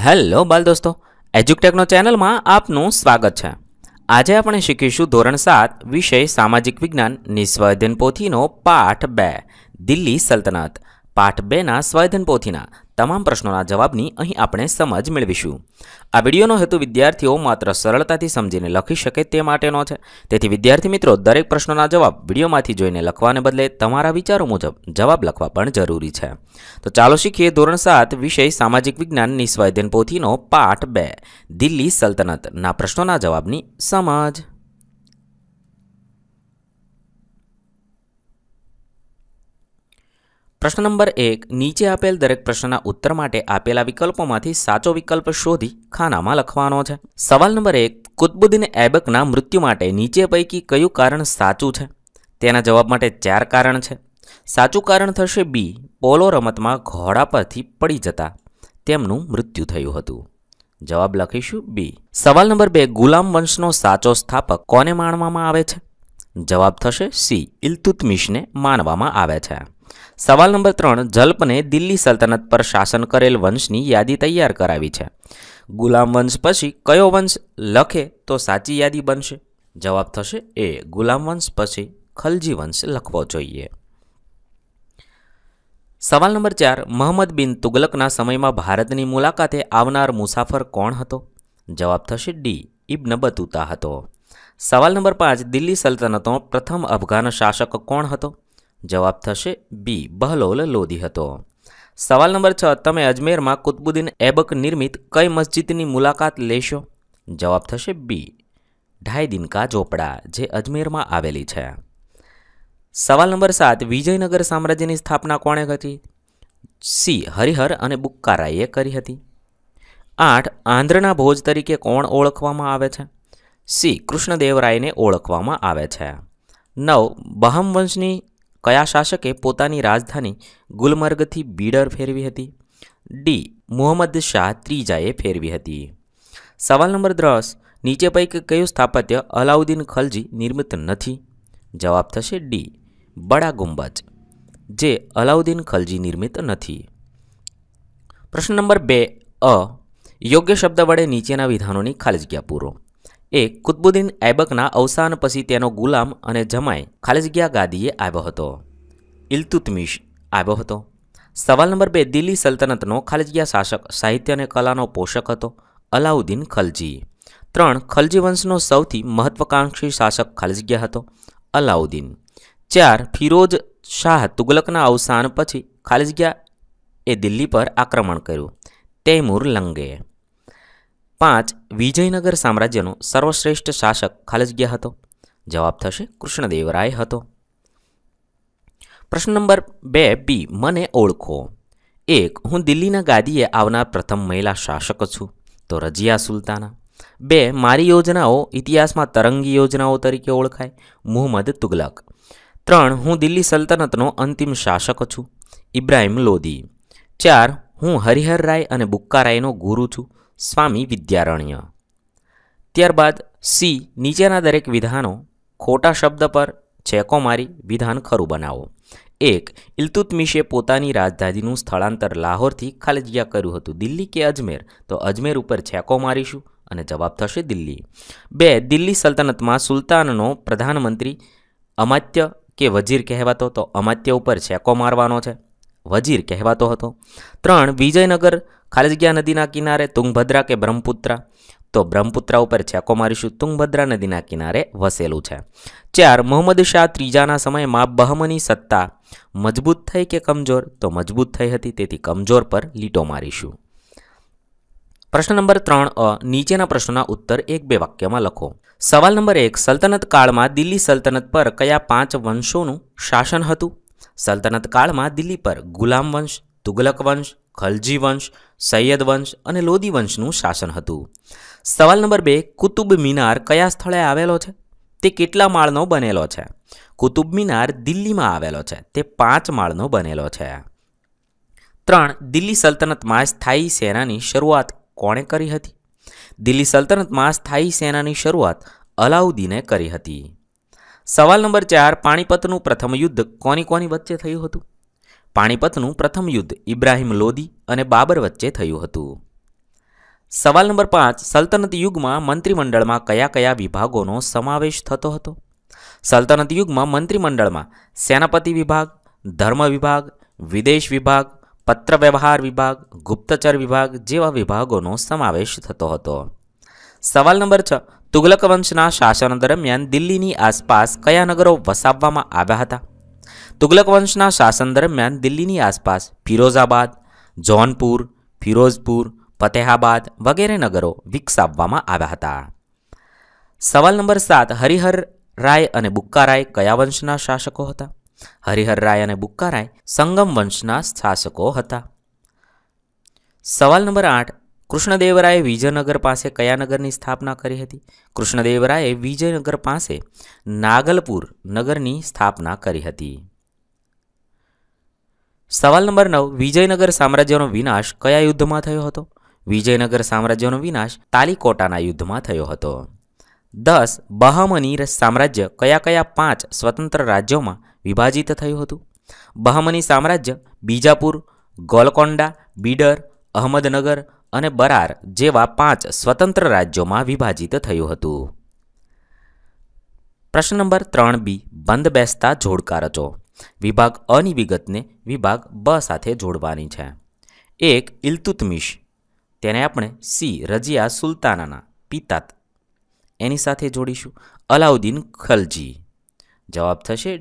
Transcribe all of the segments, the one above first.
hello બાલ દોસ્તો એજ્યુકટેકનો ચેનલમાં આપનું સ્વાગત છે આજે આપણે શીખીશું ધોરણ સાત વિષય સામાજિક વિજ્ઞાન નિસ્વયધન પોથીનો પાઠ બે દિલ્હી સલ્તનત પાઠ બેના સ્વયધન પોથીના તમામ પ્રશ્નોના જવાબની અહીં આપણે સમજ મેળવીશું આ વિડીયોનો હેતુ વિદ્યાર્થીઓ માત્ર સરળતાથી સમજીને લખી શકે તે માટેનો છે તેથી વિદ્યાર્થી મિત્રો દરેક પ્રશ્નોના જવાબ વિડીયોમાંથી જોઈને લખવાને બદલે તમારા વિચારો મુજબ જવાબ લખવા પણ જરૂરી છે તો ચાલો શીખીએ ધોરણ સાત વિષય સામાજિક વિજ્ઞાન નિસ્વાધ્યન પોથીનો પાઠ બે દિલ્હી સલ્તનતના પ્રશ્નોના જવાબની સમજ પ્રશ્ન નંબર એક નીચે આપેલ દરેક પ્રશ્નના ઉત્તર માટે આપેલા વિકલ્પોમાંથી સાચો વિકલ્પ શોધી ખાનામાં લખવાનો છે સવાલ નંબર એક કુતબુદ્દીન એબકના મૃત્યુ માટે નીચે પૈકી કયું કારણ સાચું છે તેના જવાબ માટે ચાર કારણ છે સાચું કારણ થશે બી પોલો રમતમાં ઘોડા પરથી પડી જતા તેમનું મૃત્યુ થયું હતું જવાબ લખીશું બી સવાલ નંબર બે ગુલામ વંશનો સાચો સ્થાપક કોને માનવામાં આવે છે જવાબ થશે સી ઇલ્તુતમિશને માનવામાં આવે છે સવાલ નંબર ત્રણ જલ્પને દિલ્હી સલ્તનત પર શાસન કરેલ વંશની યાદી તૈયાર કરાવી છે ગુલામ વંશ પછી કયો વંશ લખે તો સાચી યાદી બનશે જવાબ થશે એ ગુલામ વંશ પછી ખલજી વંશ લખવો જોઈએ સવાલ નંબર ચાર મહંમદ બિન તુગલકના સમયમાં ભારતની મુલાકાતે આવનાર મુસાફર કોણ હતો જવાબ થશે ડી ઇબ્ન બતુતા હતો સવાલ નંબર પાંચ દિલ્હી સલ્તનતનો પ્રથમ અફઘાન શાસક કોણ હતો જવાબ થશે બી બહલોલ લોધી હતો સવાલ નંબર છ તમે અજમેરમાં કુતબુદ્દીન એબક નિર્મિત કઈ મસ્જિદની મુલાકાત લેશો જવાબ થશે બી ઢાઈ દિનકા ઝોપડા જે અજમેરમાં આવેલી છે સવાલ નંબર સાત વિજયનગર સામ્રાજ્યની સ્થાપના કોણે હતી સી હરિહર અને બુક્કારાઈએ કરી હતી આઠ આંધ્રના ભોજ તરીકે કોણ ઓળખવામાં આવે છે સી કૃષ્ણદેવરાયને ઓળખવામાં આવે છે નવ બહમ વંશની કયા શાસકે પોતાની રાજધાની ગુલમર્ગથી બીડર ફેરવી હતી ડી મુહમ્મદ શાહ ત્રીજાએ ફેરવી હતી સવાલ નંબર દસ નીચે પૈકી કયું સ્થાપત્ય અલાઉદ્દીન ખલજી નિર્મિત નથી જવાબ થશે ડી બડા ગુંબજ જે અલાઉદ્દીન ખલજી નિર્મિત નથી પ્રશ્ન નંબર બે અ યોગ્ય શબ્દ વડે નીચેના વિધાનોની ખાલી જગ્યા પૂરો એ કુતબુદ્દીન ઐબકના અવસાન પછી તેનો ગુલામ અને જમાય ખાલીજગ્યા ગાદીએ આવ્યો હતો ઇલ્તુતમિશ આવ્યો હતો સવાલ નંબર બે દિલ્હી સલ્તનતનો ખાલીજગ્યા શાસક સાહિત્ય અને કલાનો પોષક હતો અલાઉદ્દીન ખલજી ત્રણ ખલજી વંશનો સૌથી મહત્વકાંક્ષી શાસક ખાલીજગ્યા હતો અલાઉદ્દીન ચાર ફિરોજ શાહ તુગલકના અવસાન પછી ખાલીજગ્યા એ દિલ્હી પર આક્રમણ કર્યું તૈમુર લંગે પાંચ વિજયનગર સામ્રાજ્યનો સર્વશ્રેષ્ઠ શાસક ખાલજગ્યા હતો જવાબ થશે કૃષ્ણદેવરાય હતો પ્રશ્ન નંબર બે બી મને ઓળખો એક હું દિલ્હીના ગાદીએ આવનાર પ્રથમ મહિલા શાસક છું તો રજિયા સુલતાના બે મારી યોજનાઓ ઇતિહાસમાં તરંગી યોજનાઓ તરીકે ઓળખાય મુહમ્મદ તુગલક ત્રણ હું દિલ્હી સલ્તનતનો અંતિમ શાસક છું ઇબ્રાહિમ લોદી ચાર હું હરિહર રાય અને બુક્કા રાયનો ગુરુ છું સ્વામી વિદ્યારણ્ય ત્યારબાદ સી નીચેના દરેક વિધાનો ખોટા શબ્દ પર ચેકો મારી વિધાન ખરું બનાવો એક ઇલ્તુતમિશે પોતાની રાજધાનીનું સ્થળાંતર લાહોરથી ખાલજિયા કર્યું હતું દિલ્હી કે અજમેર તો અજમેર ઉપર છેકો મારીશું અને જવાબ થશે દિલ્હી બે દિલ્હી સલ્તનતમાં સુલતાનનો પ્રધાનમંત્રી અમાત્ય કે વજીર કહેવાતો તો અમાત્ય ઉપર છેકો મારવાનો છે વજીર કહેવાતો હતો ત્રણ વિજયનગર ખાલીજગ્યા નદીના કિનારે તુંગભદ્રા કે બ્રહ્મપુત્રા તો બ્રહ્મપુત્રા ઉપર છેકો મારીશું તુંગભદ્રા નદીના કિનારે વસેલું છે ચાર મોહમ્મદ શાહ ત્રીજાના સમયમાં બહમની સત્તા મજબૂત થઈ કે કમજોર તો મજબૂત થઈ હતી તેથી કમજોર પર લીટો મારીશું પ્રશ્ન નંબર ત્રણ અ નીચેના પ્રશ્નોના ઉત્તર એક બે વાક્યમાં લખો સવાલ નંબર એક સલ્તનત કાળમાં દિલ્હી સલ્તનત પર કયા પાંચ વંશોનું શાસન હતું સલ્તનત કાળમાં દિલ્હી પર ગુલામ વંશ તુગલક વંશ ખલજી વંશ સૈયદ વંશ અને લોદી વંશનું શાસન હતું સવાલ નંબર બે કુતુબ મિનાર કયા સ્થળે આવેલો છે તે કેટલા માળનો બનેલો છે કુતુબ મિનાર દિલ્હીમાં આવેલો છે તે પાંચ માળનો બનેલો છે ત્રણ દિલ્હી સલ્તનતમાં સ્થાયી સેનાની શરૂઆત કોણે કરી હતી દિલ્હી સલ્તનતમાં સ્થાયી સેનાની શરૂઆત અલાઉદ્દીને કરી હતી સવાલ નંબર ચાર પાણીપતનું પ્રથમ યુદ્ધ કોની કોની વચ્ચે થયું હતું પાણીપતનું પ્રથમ યુદ્ધ ઇબ્રાહિમ લોદી અને બાબર વચ્ચે થયું હતું સવાલ નંબર પાંચ સલ્તનત યુગમાં મંત્રીમંડળમાં કયા કયા વિભાગોનો સમાવેશ થતો હતો સલ્તનત યુગમાં મંત્રીમંડળમાં સેનાપતિ વિભાગ ધર્મ વિભાગ વિદેશ વિભાગ પત્રવ્યવહાર વિભાગ ગુપ્તચર વિભાગ જેવા વિભાગોનો સમાવેશ થતો હતો સવાલ નંબર છ તુગલક વંશના શાસન દરમિયાન દિલ્હીની આસપાસ કયા નગરો વસાવવામાં આવ્યા હતા તુગલક વંશના શાસન દરમિયાન દિલ્હીની આસપાસ ફિરોઝાબાદ જૌનપુર ફિરોઝપુર ફતેહાબાદ વગેરે નગરો વિકસાવવામાં આવ્યા હતા સવાલ નંબર સાત હરિહર રાય અને બુક્કારાય કયા વંશના શાસકો હતા હરિહર રાય અને બુક્કારાય સંગમ વંશના શાસકો હતા સવાલ નંબર આઠ કૃષ્ણદેવરાયે વિજયનગર પાસે કયા નગરની સ્થાપના કરી હતી કૃષ્ણદેવરાયે વિજયનગર પાસે નાગલપુર નગરની સ્થાપના કરી હતી સવાલ નંબર નવ વિજયનગર સામ્રાજ્યનો વિનાશ કયા યુદ્ધમાં થયો હતો વિજયનગર સામ્રાજ્યનો વિનાશ તાલિકોટાના યુદ્ધમાં થયો હતો દસ બહામની સામ્રાજ્ય કયા કયા પાંચ સ્વતંત્ર રાજ્યોમાં વિભાજિત થયું હતું બહામની સામ્રાજ્ય બીજાપુર ગોલકોંડા બીડર અહમદનગર અને બરાર જેવા પાંચ સ્વતંત્ર રાજ્યોમાં વિભાજિત થયું હતું પ્રશ્ન નંબર ત્રણ બી બંધ બેસતા જોડકાર રચો વિભાગ અની વિગતને વિભાગ બ સાથે જોડવાની છે એક ઇલ્તુતમિશ તેને આપણે સી રજિયા સુલતાનાના પિતાત એની સાથે જોડીશું અલાઉદ્દીન ખલજી જવાબ થશે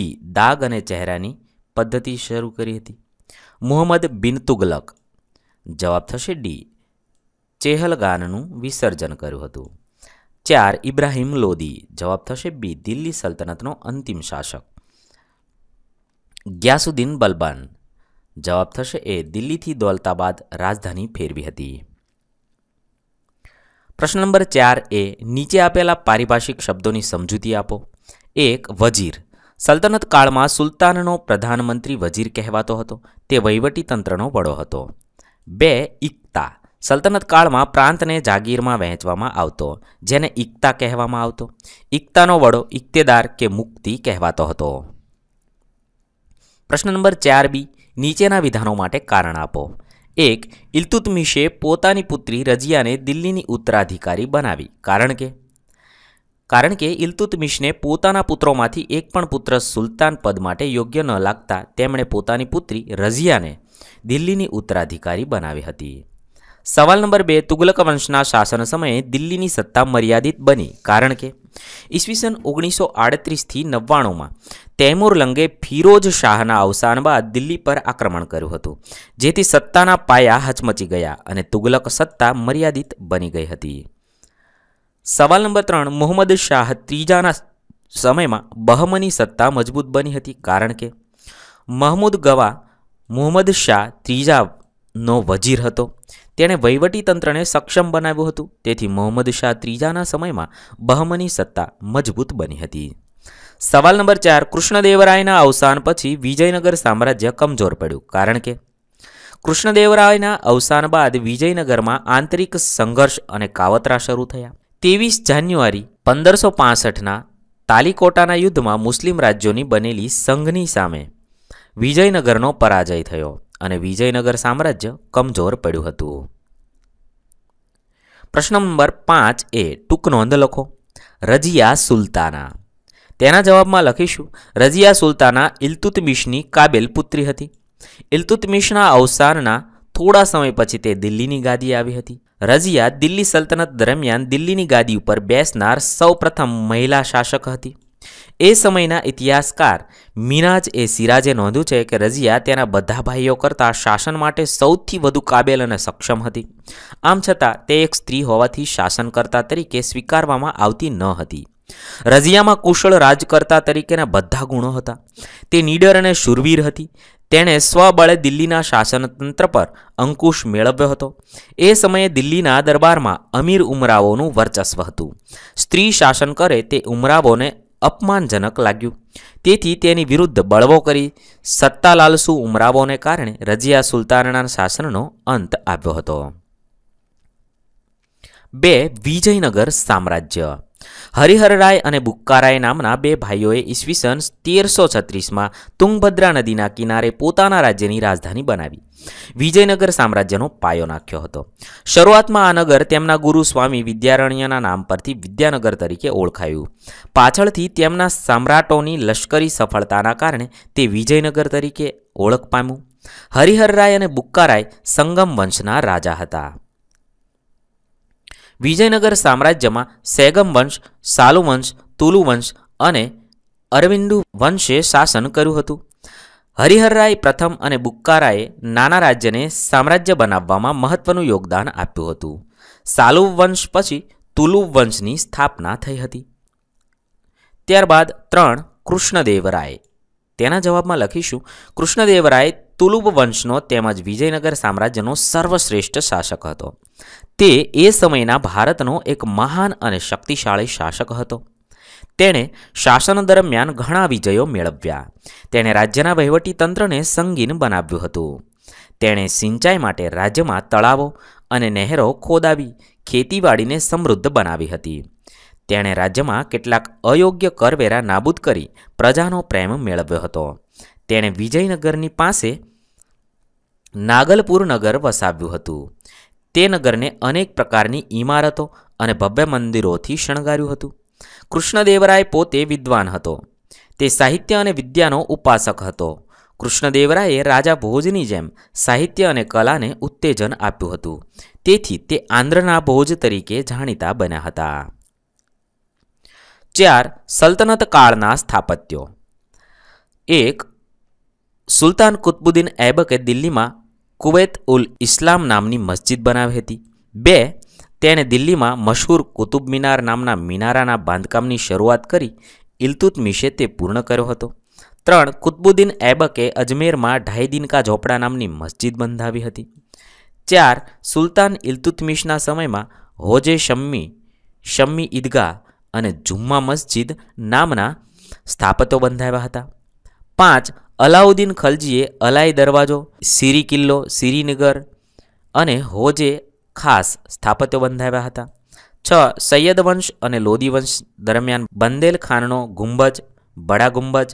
ઈ દાગ અને ચહેરાની પદ્ધતિ શરૂ કરી હતી મોહમ્મદ બિન તુગલક જવાબ થશે ડી ચેહલગાનનું વિસર્જન કર્યું હતું ચાર ઇબ્રાહિમ લોદી જવાબ થશે બી દિલ્હી સલ્તનતનો અંતિમ શાસક ગ્યાસુદ્દીન બલબન જવાબ થશે એ દિલ્હીથી દોલતા બાદ રાજધાની ફેરવી હતી પ્રશ્ન નંબર ચાર એ નીચે આપેલા પારિભાષિક શબ્દોની સમજૂતી આપો એક વજીર સલ્તનત કાળમાં સુલતાનનો પ્રધાનમંત્રી વજીર કહેવાતો હતો તે વહીવટીતંત્રનો વડો હતો બે ઇકતા સલ્તનત કાળમાં પ્રાંતને જાગીરમાં વહેંચવામાં આવતો જેને ઇકતા કહેવામાં આવતો ઇકતાનો વડો ઇક્તેદાર કે મુક્તિ કહેવાતો હતો પ્રશ્ન નંબર ચાર બી નીચેના વિધાનો માટે કારણ આપો એક ઇલ્તુતમિશે પોતાની પુત્રી રજિયાને દિલ્હીની ઉત્તરાધિકારી બનાવી કારણ કે કારણ કે ઇલતુતમિશને પોતાના પુત્રોમાંથી એક પણ પુત્ર સુલતાન પદ માટે યોગ્ય ન લાગતા તેમણે પોતાની પુત્રી રઝિયાને દિલ્હીની ઉત્તરાધિકારી બનાવી હતી સવાલ નંબર બે તુગલક વંશના શાસન સમયે દિલ્હીની સત્તા મર્યાદિત બની કારણ કે ઈસવીસન ઓગણીસો આડત્રીસથી નવ્વાણુંમાં લંગે ફિરોજ શાહના અવસાન બાદ દિલ્હી પર આક્રમણ કર્યું હતું જેથી સત્તાના પાયા હચમચી ગયા અને તુગલક સત્તા મર્યાદિત બની ગઈ હતી સવાલ નંબર ત્રણ મોહમ્મદ શાહ ત્રીજાના સમયમાં બહમની સત્તા મજબૂત બની હતી કારણ કે મહમૂદ ગવા મોહમ્મદ શાહ ત્રીજાનો વજીર હતો તેણે વહીવટીતંત્રને સક્ષમ બનાવ્યું હતું તેથી મોહમ્મદ શાહ ત્રીજાના સમયમાં બહમની સત્તા મજબૂત બની હતી સવાલ નંબર ચાર કૃષ્ણદેવરાયના અવસાન પછી વિજયનગર સામ્રાજ્ય કમજોર પડ્યું કારણ કે કૃષ્ણદેવરાયના અવસાન બાદ વિજયનગરમાં આંતરિક સંઘર્ષ અને કાવતરા શરૂ થયા ત્રેવીસ જાન્યુઆરી પંદરસો પાસઠના તાલીકોટાના યુદ્ધમાં મુસ્લિમ રાજ્યોની બનેલી સંઘની સામે વિજયનગરનો પરાજય થયો અને વિજયનગર સામ્રાજ્ય કમજોર પડ્યું હતું પ્રશ્ન નંબર પાંચ એ ટૂંક નોંધ લખો રજિયા સુલતાના તેના જવાબમાં લખીશું રઝિયા સુલતાના ઇલ્તુતમિશની કાબેલ પુત્રી હતી ઇલ્તુતમિશના અવસાનના થોડા સમય પછી તે દિલ્હીની ગાદી આવી હતી રજિયા દિલ્હી સલ્તનત દરમિયાન દિલ્હીની ગાદી ઉપર બેસનાર સૌપ્રથમ મહિલા શાસક હતી એ સમયના ઇતિહાસકાર મિનાજ એ સિરાજે નોંધ્યું છે કે રઝિયા તેના બધા ભાઈઓ કરતાં શાસન માટે સૌથી વધુ કાબેલ અને સક્ષમ હતી આમ છતાં તે એક સ્ત્રી હોવાથી શાસનકર્તા તરીકે સ્વીકારવામાં આવતી ન હતી રઝિયામાં કુશળ રાજકર્તા તરીકેના બધા ગુણો હતા તે નીડર અને શૂરવીર હતી તેણે સ્વબળે દિલ્હીના શાસનતંત્ર પર અંકુશ મેળવ્યો હતો એ સમયે દિલ્હીના દરબારમાં અમીર ઉમરાવોનું વર્ચસ્વ હતું સ્ત્રી શાસન કરે તે ઉમરાવોને અપમાનજનક લાગ્યું તેથી તેની વિરુદ્ધ બળવો કરી સત્તાલાલસુ ઉમરાવોને કારણે રજિયા સુલતાનના શાસનનો અંત આવ્યો હતો બે વિજયનગર સામ્રાજ્ય હરિહરરાય અને બુક્કારાય નામના બે ભાઈઓએ ઈસવીસન તેરસો છત્રીસમાં તુંગભદ્રા નદીના કિનારે પોતાના રાજ્યની રાજધાની બનાવી વિજયનગર સામ્રાજ્યનો પાયો નાખ્યો હતો શરૂઆતમાં આ નગર તેમના ગુરુ સ્વામી વિદ્યારણ્યના નામ પરથી વિદ્યાનગર તરીકે ઓળખાયું પાછળથી તેમના સમ્રાટોની લશ્કરી સફળતાના કારણે તે વિજયનગર તરીકે ઓળખ પામ્યું હરિહરરાય અને બુક્કારાય સંગમ વંશના રાજા હતા વિજયનગર સામ્રાજ્યમાં સેગમ વંશ સાલુ વંશ તુલુ અને અરવિંદુ વંશે શાસન કર્યું હતું હરિહરરાય પ્રથમ અને બુક્કારાએ નાના રાજ્યને સામ્રાજ્ય બનાવવામાં મહત્વનું યોગદાન આપ્યું હતું સાલુવ વંશ પછી તુલુ વંશની સ્થાપના થઈ હતી ત્યારબાદ ત્રણ કૃષ્ણદેવરાય તેના જવાબમાં લખીશું કૃષ્ણદેવરાય તુલુબ વંશનો તેમજ વિજયનગર સામ્રાજ્યનો સર્વશ્રેષ્ઠ શાસક હતો તે એ સમયના ભારતનો એક મહાન અને શક્તિશાળી શાસક હતો તેણે શાસન દરમિયાન ઘણા વિજયો મેળવ્યા તેણે રાજ્યના વહીવટીતંત્રને સંગીન બનાવ્યું હતું તેણે સિંચાઈ માટે રાજ્યમાં તળાવો અને નહેરો ખોદાવી ખેતીવાડીને સમૃદ્ધ બનાવી હતી તેણે રાજ્યમાં કેટલાક અયોગ્ય કરવેરા નાબૂદ કરી પ્રજાનો પ્રેમ મેળવ્યો હતો તેણે વિજયનગરની પાસે નાગલપુર નગર વસાવ્યું હતું તે નગરને અનેક પ્રકારની ઇમારતો અને ભવ્ય મંદિરોથી શણગાર્યું હતું કૃષ્ણદેવરાય પોતે વિદ્વાન હતો તે સાહિત્ય અને વિદ્યાનો ઉપાસક હતો કૃષ્ણદેવરાયે રાજા ભોજની જેમ સાહિત્ય અને કલાને ઉત્તેજન આપ્યું હતું તેથી તે આંધ્રના ભોજ તરીકે જાણીતા બન્યા હતા ચાર સલ્તનત કાળના સ્થાપત્યો એક સુલતાન કુતબુદ્દીન ઐબકે દિલ્હીમાં કુવૈત ઉલ ઇસ્લામ નામની મસ્જિદ બનાવી હતી બે તેણે દિલ્હીમાં મશહૂર કુતુબ મિનાર નામના મિનારાના બાંધકામની શરૂઆત કરી ઇલતુતમિશે તે પૂર્ણ કર્યો હતો ત્રણ કુતબુદ્દીન ઐબકે અજમેરમાં ઢાઈ દિન કા ઝોપડા નામની મસ્જિદ બંધાવી હતી ચાર સુલતાન ઇલતુતમિશના સમયમાં હોજે શમ્મી શમ્મી ઈદગાહ અને જુમ્મા મસ્જિદ નામના સ્થાપતો બંધાવ્યા હતા પાંચ અલાઉદ્દીન ખલજીએ અલાઈ દરવાજો સિરી કિલ્લો સિરીનગર અને હોજે ખાસ સ્થાપત્યો બંધાવ્યા હતા છ સૈયદ વંશ અને લોદી વંશ દરમિયાન બંદેલ ખાનનો ગુંબજ બડા ગુંબજ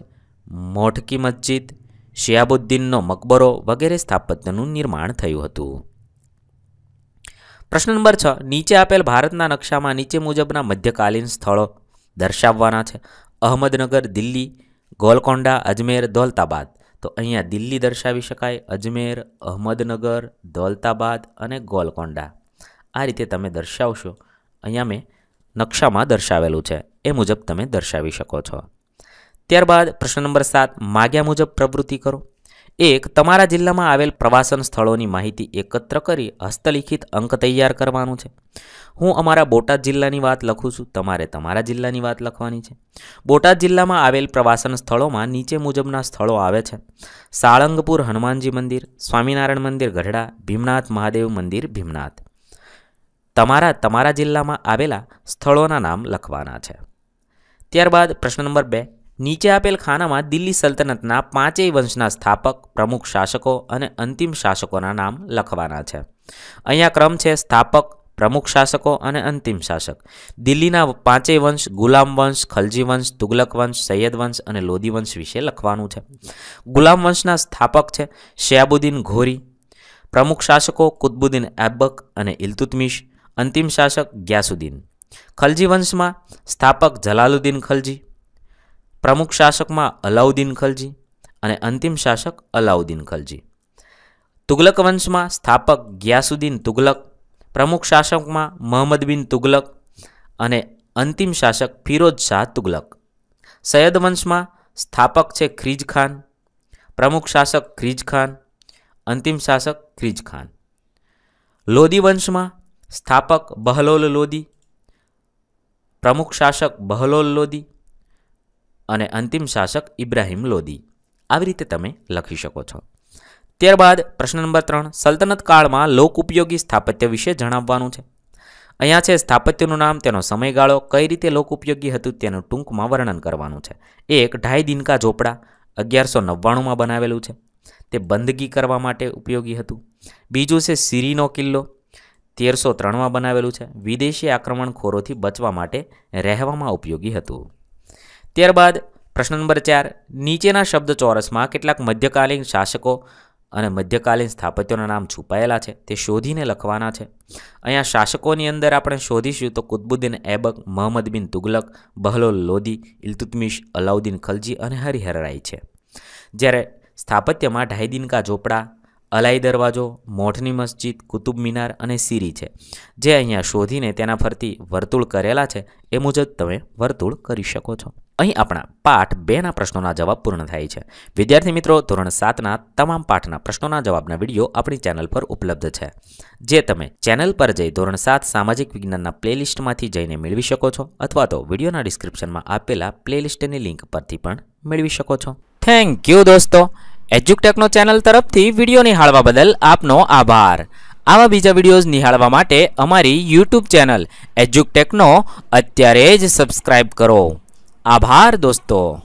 મોઠકી મસ્જિદ શિયાબુદ્દીનનો મકબરો વગેરે સ્થાપત્યનું નિર્માણ થયું હતું પ્રશ્ન નંબર છ નીચે આપેલ ભારતના નકશામાં નીચે મુજબના મધ્યકાલીન સ્થળો દર્શાવવાના છે અહમદનગર દિલ્હી ગોલકોંડા અજમેર દોલતાબાદ તો અહીંયા દિલ્હી દર્શાવી શકાય અજમેર અહમદનગર દોલતાબાદ અને ગોલકોંડા આ રીતે તમે દર્શાવશો અહીંયા મેં નકશામાં દર્શાવેલું છે એ મુજબ તમે દર્શાવી શકો છો ત્યારબાદ પ્રશ્ન નંબર સાત માગ્યા મુજબ પ્રવૃત્તિ કરો એક તમારા જિલ્લામાં આવેલ પ્રવાસન સ્થળોની માહિતી એકત્ર કરી હસ્તલિખિત અંક તૈયાર કરવાનું છે હું અમારા બોટાદ જિલ્લાની વાત લખું છું તમારે તમારા જિલ્લાની વાત લખવાની છે બોટાદ જિલ્લામાં આવેલ પ્રવાસન સ્થળોમાં નીચે મુજબના સ્થળો આવે છે સાળંગપુર હનુમાનજી મંદિર સ્વામિનારાયણ મંદિર ગઢડા ભીમનાથ મહાદેવ મંદિર ભીમનાથ તમારા તમારા જિલ્લામાં આવેલા સ્થળોના નામ લખવાના છે ત્યારબાદ પ્રશ્ન નંબર બે નીચે આપેલ ખાનામાં દિલ્હી સલ્તનતના પાંચેય વંશના સ્થાપક પ્રમુખ શાસકો અને અંતિમ શાસકોના નામ લખવાના છે અહીંયા ક્રમ છે સ્થાપક પ્રમુખ શાસકો અને અંતિમ શાસક દિલ્હીના પાંચેય વંશ ગુલામ વંશ ખલજી વંશ તુગલક વંશ સૈયદ વંશ અને લોદી વંશ વિશે લખવાનું છે ગુલામ વંશના સ્થાપક છે શયાબુદ્દીન ઘોરી પ્રમુખ શાસકો કુતબુદ્દીન એબક અને ઇલતુતમિશ અંતિમ શાસક ગ્યાસુદ્દીન ખલજી વંશમાં સ્થાપક જલાલુદ્દીન ખલજી પ્રમુખ શાસકમાં અલાઉદ્દીન ખલજી અને અંતિમ શાસક અલાઉદ્દીન ખલજી તુગલક વંશમાં સ્થાપક ગ્યાસુદ્દીન તુગલક પ્રમુખ શાસકમાં મહમ્મદ બિન તુગલક અને અંતિમ શાસક ફિરોજ શાહ તુગલક સૈયદ વંશમાં સ્થાપક છે ખ્રીજ ખાન પ્રમુખ શાસક ખ્રીજ ખાન અંતિમ શાસક ખ્રીજ ખાન લોદી વંશમાં સ્થાપક બહલોલ લોદી પ્રમુખ શાસક બહલોલ લોદી અને અંતિમ શાસક ઇબ્રાહિમ લોદી આવી રીતે તમે લખી શકો છો ત્યારબાદ પ્રશ્ન નંબર ત્રણ સલ્તનત કાળમાં લોક ઉપયોગી સ્થાપત્ય વિશે જણાવવાનું છે અહીંયા છે સ્થાપત્યનું નામ તેનો સમયગાળો કઈ રીતે લોક ઉપયોગી હતું તેનું ટૂંકમાં વર્ણન કરવાનું છે એક ઢાઈ દિનકા ઝોપડા અગિયારસો નવ્વાણુંમાં બનાવેલું છે તે બંદગી કરવા માટે ઉપયોગી હતું બીજું છે સિરીનો કિલ્લો તેરસો ત્રણમાં બનાવેલું છે વિદેશી આક્રમણખોરોથી બચવા માટે રહેવામાં ઉપયોગી હતું ત્યારબાદ પ્રશ્ન નંબર ચાર નીચેના શબ્દ ચોરસમાં કેટલાક મધ્યકાલીન શાસકો અને મધ્યકાલીન સ્થાપત્યોના નામ છુપાયેલા છે તે શોધીને લખવાના છે અહીંયા શાસકોની અંદર આપણે શોધીશું તો કુતબુદ્દીન એબક મહમ્મદ બિન તુગલક બહલોલ લોદી ઇલ્તુતમિશ અલાઉદ્દીન ખલજી અને હરિહરરાય છે જ્યારે સ્થાપત્યમાં ઢાઈદીન ઝોપડા અલાઈ દરવાજો મોઠની મસ્જિદ કુતુબ મિનાર અને સીરી છે જે અહીંયા શોધીને તેના ફરતી વર્તુળ કરેલા છે એ મુજબ તમે વર્તુળ કરી શકો છો અહીં આપણા પાઠ બેના પ્રશ્નોના જવાબ પૂર્ણ થાય છે વિદ્યાર્થી મિત્રો ધોરણ સાતના તમામ પાઠના પ્રશ્નોના જવાબના વિડીયો આપણી ચેનલ પર ઉપલબ્ધ છે જે તમે ચેનલ પર જઈ ધોરણ સાત સામાજિક વિજ્ઞાનના પ્લેલિસ્ટમાંથી જઈને મેળવી શકો છો અથવા તો વિડીયોના ડિસ્ક્રિપ્શનમાં આપેલા પ્લેલિસ્ટની લિંક પરથી પણ મેળવી શકો છો થેન્ક યુ દોસ્તો એજ્યુકટેકનો ચેનલ તરફથી વિડીયો નિહાળવા બદલ આપનો આભાર આવા બીજા વિડીયોઝ નિહાળવા માટે અમારી યુટ્યુબ ચેનલ એજ્યુકટેકનો અત્યારે જ સબસ્ક્રાઈબ કરો આભાર દોસ્તો